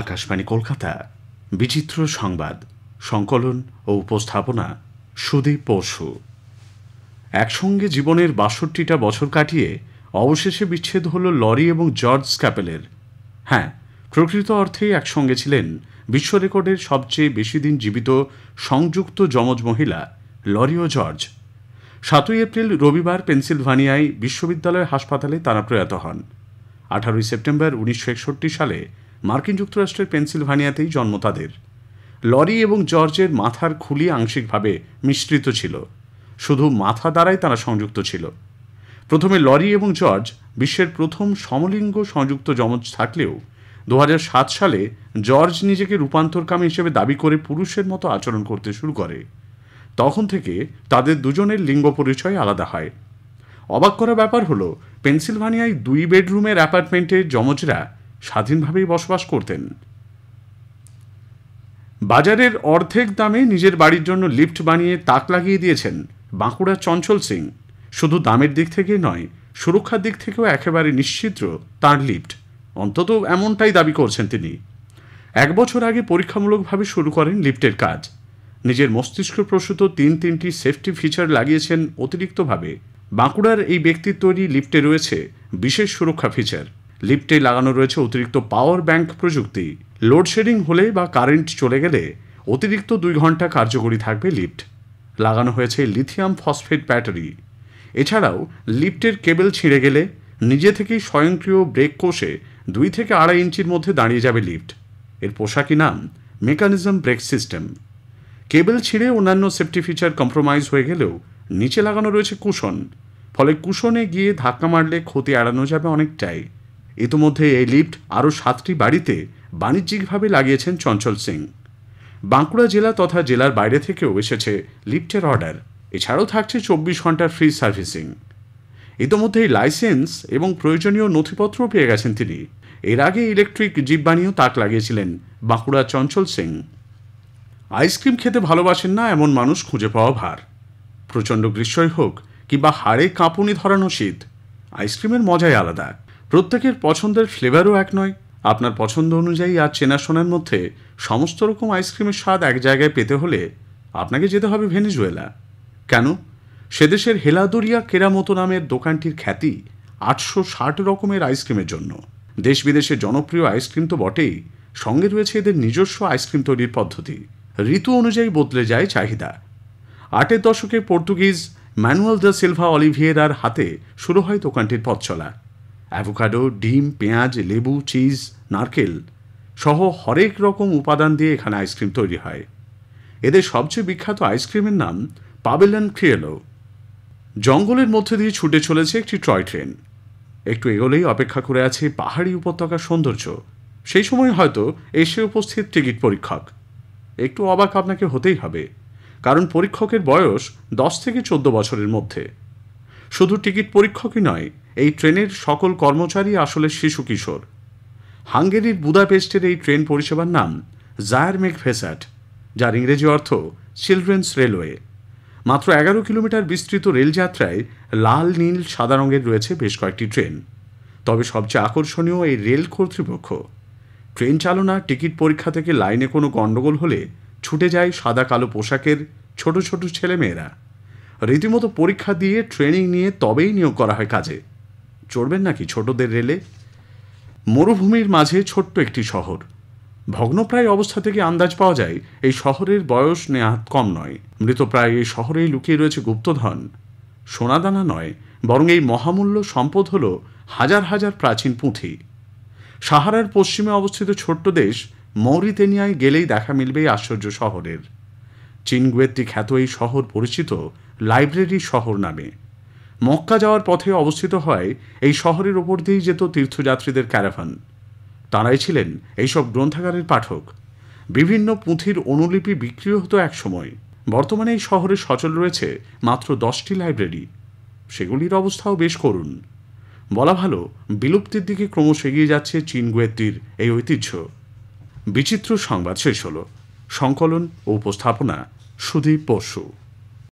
আকাশবাণী কলকাতা বিচিত্র সংবাদ সংকলন ও উপস্থাপনা সুদীপ বসু একসঙ্গে জীবনের বাষট্টিটা বছর কাটিয়ে অবশেষে বিচ্ছেদ হল লরি এবং জর্জ স্ক্যাপেলের হ্যাঁ প্রকৃত অর্থেই একসঙ্গে ছিলেন বিশ্ব রেকর্ডের সবচেয়ে বেশি দিন জীবিত সংযুক্ত যমজ মহিলা লরিও জর্জ সাতই এপ্রিল রবিবার পেনসিলভানিয়ায় বিশ্ববিদ্যালয় হাসপাতালে তারা প্রয়াত হন আঠারোই সেপ্টেম্বর উনিশশো সালে মার্কিন যুক্তরাষ্ট্রের পেনসিলভানিয়াতেই জন্ম তাদের লরি এবং জর্জের মাথার খুলি আংশিকভাবে মিশ্রিত ছিল শুধু মাথা দ্বারাই তারা সংযুক্ত ছিল প্রথমে লরি এবং জর্জ বিশ্বের প্রথম সমলিঙ্গ সংযুক্ত জমজ থাকলেও দু সালে জর্জ নিজেকে রূপান্তরকামী হিসেবে দাবি করে পুরুষের মতো আচরণ করতে শুরু করে তখন থেকে তাদের দুজনের লিঙ্গ পরিচয় আলাদা হয় অবাক করা ব্যাপার হলো পেনসিলভানিয়ায় দুই বেডরুমের অ্যাপার্টমেন্টে যমজরা স্বাধীনভাবেই বসবাস করতেন বাজারের অর্ধেক দামে নিজের বাড়ির জন্য লিফট বানিয়ে তাক লাগিয়ে দিয়েছেন বাঁকুড়ার চঞ্চল সিং শুধু দামের দিক থেকে নয় সুরক্ষার দিক থেকেও একেবারে নিশ্চিত্র তার লিফট অন্তত এমনটাই দাবি করছেন তিনি এক বছর আগে পরীক্ষামূলকভাবে শুরু করেন লিফটের কাজ নিজের মস্তিষ্ক প্রসূত তিন তিনটি সেফটি ফিচার লাগিয়েছেন অতিরিক্তভাবে বাঁকুড়ার এই ব্যক্তির তৈরি লিফটে রয়েছে বিশেষ সুরক্ষা ফিচার লিফটে লাগানো রয়েছে অতিরিক্ত পাওয়ার ব্যাংক প্রযুক্তি লোডশেডিং হলে বা কারেন্ট চলে গেলে অতিরিক্ত দুই ঘন্টা কার্যকরী থাকবে লিফট লাগানো হয়েছে লিথিয়াম ফসফেট ব্যাটারি এছাড়াও লিফটের কেবল ছিঁড়ে গেলে নিজে থেকেই স্বয়ংক্রিয় ব্রেক কোষে দুই থেকে আড়াই ইঞ্চির মধ্যে দাঁড়িয়ে যাবে লিফট এর পোশাকি নাম মেকানিজম ব্রেক সিস্টেম কেবল ছিঁড়ে অন্যান্য সেফটি ফিচার কম্প্রোমাইজ হয়ে গেলেও নিচে লাগানো রয়েছে কুশন ফলে কুশনে গিয়ে ধাক্কা মারলে ক্ষতি এড়ানো যাবে অনেকটাই ইতিমধ্যে এই লিফট আরও সাতটি বাড়িতে বাণিজ্যিকভাবে লাগিয়েছেন চঞ্চল সিং বাঁকুড়া জেলা তথা জেলার বাইরে থেকেও এসেছে লিফটের অর্ডার এছাড়াও থাকছে চব্বিশ ঘন্টার ফ্রি সার্ভিসিং ইতোমধ্যেই লাইসেন্স এবং প্রয়োজনীয় নথিপত্র পেয়ে গেছেন তিনি এর আগে ইলেকট্রিক জীববাণীও তাক লাগিয়েছিলেন বাঁকুড়া চঞ্চল সিং আইসক্রিম খেতে ভালোবাসেন না এমন মানুষ খুঁজে পাওয়া ভার প্রচণ্ড গ্রীষ্মই হোক কিংবা হাড়ে কাঁপুনি ধরানো শীত আইসক্রিমের মজাই আলাদা প্রত্যেকের পছন্দের ফ্লেভারও এক নয় আপনার পছন্দ অনুযায়ী আর চেনাশোনার মধ্যে সমস্ত রকম আইসক্রিমের স্বাদ এক জায়গায় পেতে হলে আপনাকে যেতে হবে ভেনিজুয়েলা কেন সেদেশের হেলাদরিয়া কেরামতো নামের দোকানটির খ্যাতি আটশো ষাট রকমের আইসক্রিমের জন্য দেশ বিদেশে জনপ্রিয় আইসক্রিম তো বটেই সঙ্গে রয়েছে এদের নিজস্ব আইসক্রিম তৈরির পদ্ধতি ঋতু অনুযায়ী বদলে যায় চাহিদা আটের দশকে পর্তুগিজ ম্যানুয়াল দ্য সিলভা অলিভিয়েরার হাতে শুরু হয় দোকানটির পথ চলা অ্যাভোকাডো ডিম পেঁয়াজ লেবু চিজ নারকেল সহ হরেক রকম উপাদান দিয়ে এখানে আইসক্রিম তৈরি হয় এদের সবচেয়ে বিখ্যাত আইসক্রিমের নাম পাবেলন ক্রিয়েলো জঙ্গলের মধ্যে দিয়ে ছুটে চলেছে একটি টয় ট্রেন একটু এগোলেই অপেক্ষা করে আছে পাহাড়ি উপত্যকার সৌন্দর্য সেই সময় হয়তো এসে উপস্থিত টিকিট পরীক্ষক একটু অবাক আপনাকে হতেই হবে কারণ পরীক্ষকের বয়স দশ থেকে চোদ্দ বছরের মধ্যে শুধু টিকিট পরীক্ষকই নয় এই ট্রেনের সকল কর্মচারী আসলে শিশু কিশোর হাঙ্গেরির বুদাপেস্টের এই ট্রেন পরিষেবার নাম জায়ার মেক ভেসাট যার ইংরেজি অর্থ চিলড্রেন্স রেলওয়ে মাত্র এগারো কিলোমিটার বিস্তৃত রেলযাত্রায় লাল নীল সাদা রঙের রয়েছে বেশ কয়েকটি ট্রেন তবে সবচেয়ে আকর্ষণীয় এই রেল কর্তৃপক্ষ ট্রেন চালনা টিকিট পরীক্ষা থেকে লাইনে কোনো গণ্ডগোল হলে ছুটে যায় সাদা কালো পোশাকের ছোট ছোট ছেলেমেয়েরা রীতিমতো পরীক্ষা দিয়ে ট্রেনিং নিয়ে তবেই নিয়োগ করা হয় কাজে চড়বেন নাকি ছোটদের রেলে মরুভূমির মাঝে ছোট্ট একটি শহর ভগ্নপ্রায় অবস্থা থেকে আন্দাজ পাওয়া যায় এই শহরের বয়স নেহাত কম নয় মৃতপ্রায় এই শহরেই লুকিয়ে রয়েছে গুপ্তধন সোনাদানা নয় বরং এই মহামূল্য সম্পদ হল হাজার হাজার প্রাচীন পুঁথি সাহারার পশ্চিমে অবস্থিত ছোট্ট দেশ মৌরিতেনিয়ায় গেলেই দেখা মিলবে এই আশ্চর্য শহরের চিনগুয়েতটি খ্যাত এই শহর পরিচিত লাইব্রেরি শহর নামে মক্কা যাওয়ার পথে অবস্থিত হয় এই শহরের ওপর দিয়েই যেত তীর্থযাত্রীদের ক্যারাভান তাঁরাই ছিলেন এইসব গ্রন্থাগারের পাঠক বিভিন্ন পুঁথির অনুলিপি বিক্রিও হতো একসময় বর্তমানে এই শহরে সচল রয়েছে মাত্র দশটি লাইব্রেরি সেগুলির অবস্থাও বেশ করুন বলা ভালো বিলুপ্তির দিকে ক্রমশ এগিয়ে যাচ্ছে চীনগুয়েত্তির এই ঐতিহ্য বিচিত্র সংবাদ শেষ হল সংকলন ও উপস্থাপনা সুদীপ বসু